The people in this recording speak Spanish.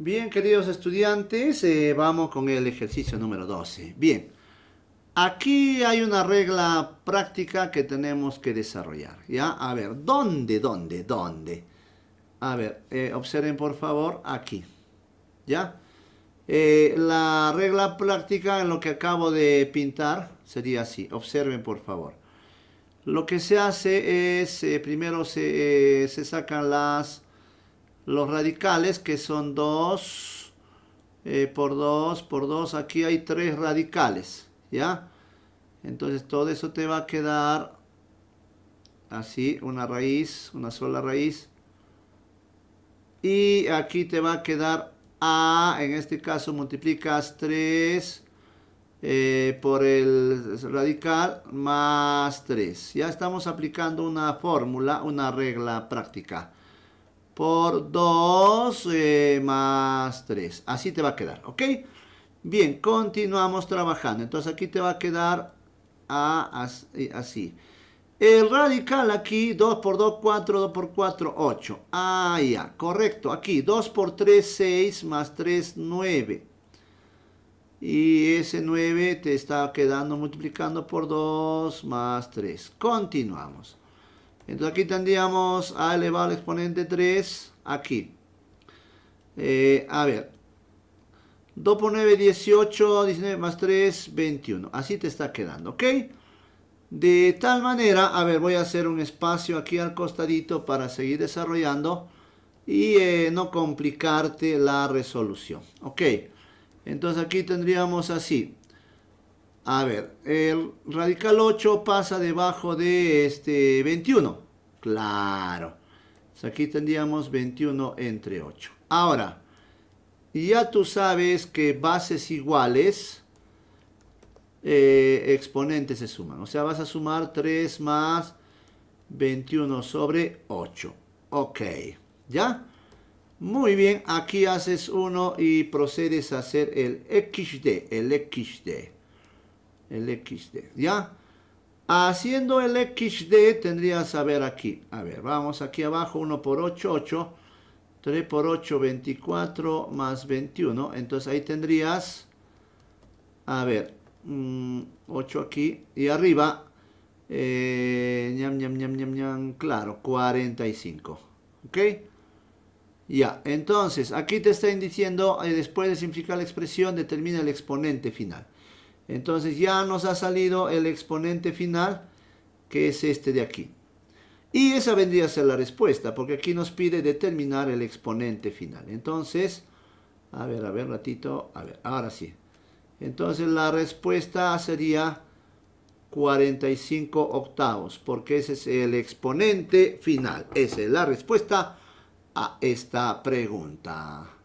Bien, queridos estudiantes, eh, vamos con el ejercicio número 12. Bien, aquí hay una regla práctica que tenemos que desarrollar, ¿ya? A ver, ¿dónde, dónde, dónde? A ver, eh, observen por favor aquí, ¿ya? Eh, la regla práctica en lo que acabo de pintar sería así, observen por favor. Lo que se hace es, primero se sacan las los radicales que son 2 eh, por 2 por 2 aquí hay 3 radicales ya entonces todo eso te va a quedar así una raíz una sola raíz y aquí te va a quedar a en este caso multiplicas 3 eh, por el radical más 3 ya estamos aplicando una fórmula una regla práctica por 2 eh, más 3. Así te va a quedar, ¿ok? Bien, continuamos trabajando. Entonces aquí te va a quedar a, eh, así. El radical aquí, 2 por 2, 4, 2 por 4, 8. Ah, ya, correcto. Aquí, 2 por 3, 6, más 3, 9. Y ese 9 te está quedando multiplicando por 2 más 3. Continuamos. Entonces aquí tendríamos a elevado al exponente 3 aquí. Eh, a ver. 2 por 9, 18, 19 más 3, 21. Así te está quedando, ¿ok? De tal manera, a ver, voy a hacer un espacio aquí al costadito para seguir desarrollando y eh, no complicarte la resolución. Ok, entonces aquí tendríamos así. A ver, el radical 8 pasa debajo de este 21. Claro. Pues aquí tendríamos 21 entre 8. Ahora, ya tú sabes que bases iguales, eh, exponentes se suman. O sea, vas a sumar 3 más 21 sobre 8. Ok, ¿ya? Muy bien, aquí haces 1 y procedes a hacer el XD, el XD el XD, ¿ya? Haciendo el XD tendrías a ver aquí. A ver, vamos aquí abajo, 1 por 8, 8. 3 por 8, 24 más 21. Entonces ahí tendrías, a ver, 8 mm, aquí y arriba, eh, ñam, ñam, ñam, ñam, ñam, claro, 45. ¿Ok? Ya, entonces aquí te está diciendo, eh, después de simplificar la expresión, determina el exponente final. Entonces ya nos ha salido el exponente final, que es este de aquí. Y esa vendría a ser la respuesta, porque aquí nos pide determinar el exponente final. Entonces, a ver, a ver, ratito, a ver, ahora sí. Entonces la respuesta sería 45 octavos, porque ese es el exponente final. Esa es la respuesta a esta pregunta.